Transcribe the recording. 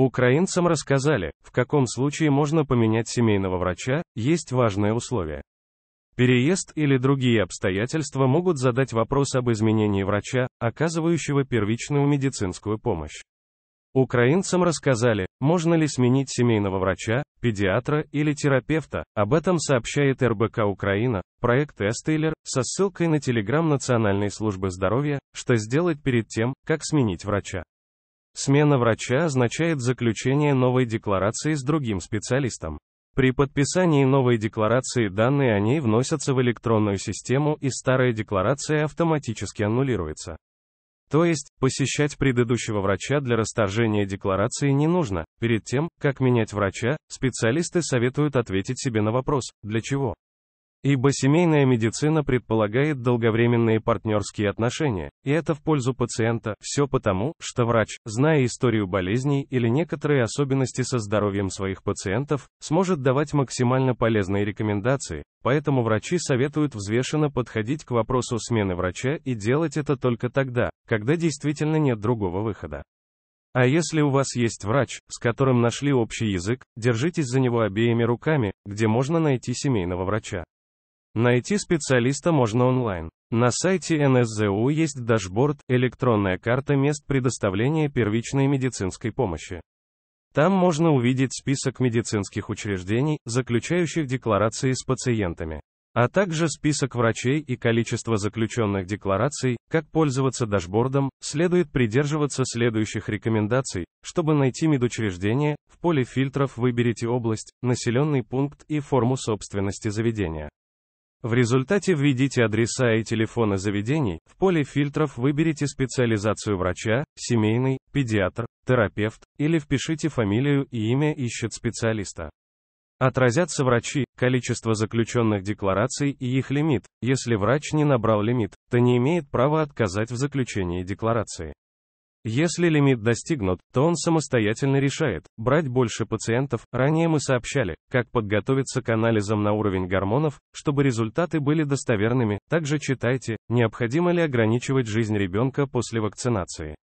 Украинцам рассказали, в каком случае можно поменять семейного врача, есть важное условие. Переезд или другие обстоятельства могут задать вопрос об изменении врача, оказывающего первичную медицинскую помощь. Украинцам рассказали, можно ли сменить семейного врача, педиатра или терапевта, об этом сообщает РБК Украина, проект Эстейлер, со ссылкой на телеграм Национальной службы здоровья, что сделать перед тем, как сменить врача. Смена врача означает заключение новой декларации с другим специалистом. При подписании новой декларации данные о ней вносятся в электронную систему и старая декларация автоматически аннулируется. То есть, посещать предыдущего врача для расторжения декларации не нужно. Перед тем, как менять врача, специалисты советуют ответить себе на вопрос, для чего. Ибо семейная медицина предполагает долговременные партнерские отношения, и это в пользу пациента, все потому, что врач, зная историю болезней или некоторые особенности со здоровьем своих пациентов, сможет давать максимально полезные рекомендации, поэтому врачи советуют взвешенно подходить к вопросу смены врача и делать это только тогда, когда действительно нет другого выхода. А если у вас есть врач, с которым нашли общий язык, держитесь за него обеими руками, где можно найти семейного врача. Найти специалиста можно онлайн. На сайте НСЗУ есть дашборд «Электронная карта мест предоставления первичной медицинской помощи». Там можно увидеть список медицинских учреждений, заключающих декларации с пациентами, а также список врачей и количество заключенных деклараций, как пользоваться дашбордом, следует придерживаться следующих рекомендаций, чтобы найти медучреждение, в поле фильтров выберите область, населенный пункт и форму собственности заведения. В результате введите адреса и телефоны заведений, в поле фильтров выберите специализацию врача, семейный, педиатр, терапевт, или впишите фамилию и имя ищет специалиста. Отразятся врачи, количество заключенных деклараций и их лимит. Если врач не набрал лимит, то не имеет права отказать в заключении декларации. Если лимит достигнут, то он самостоятельно решает, брать больше пациентов. Ранее мы сообщали, как подготовиться к анализам на уровень гормонов, чтобы результаты были достоверными. Также читайте, необходимо ли ограничивать жизнь ребенка после вакцинации.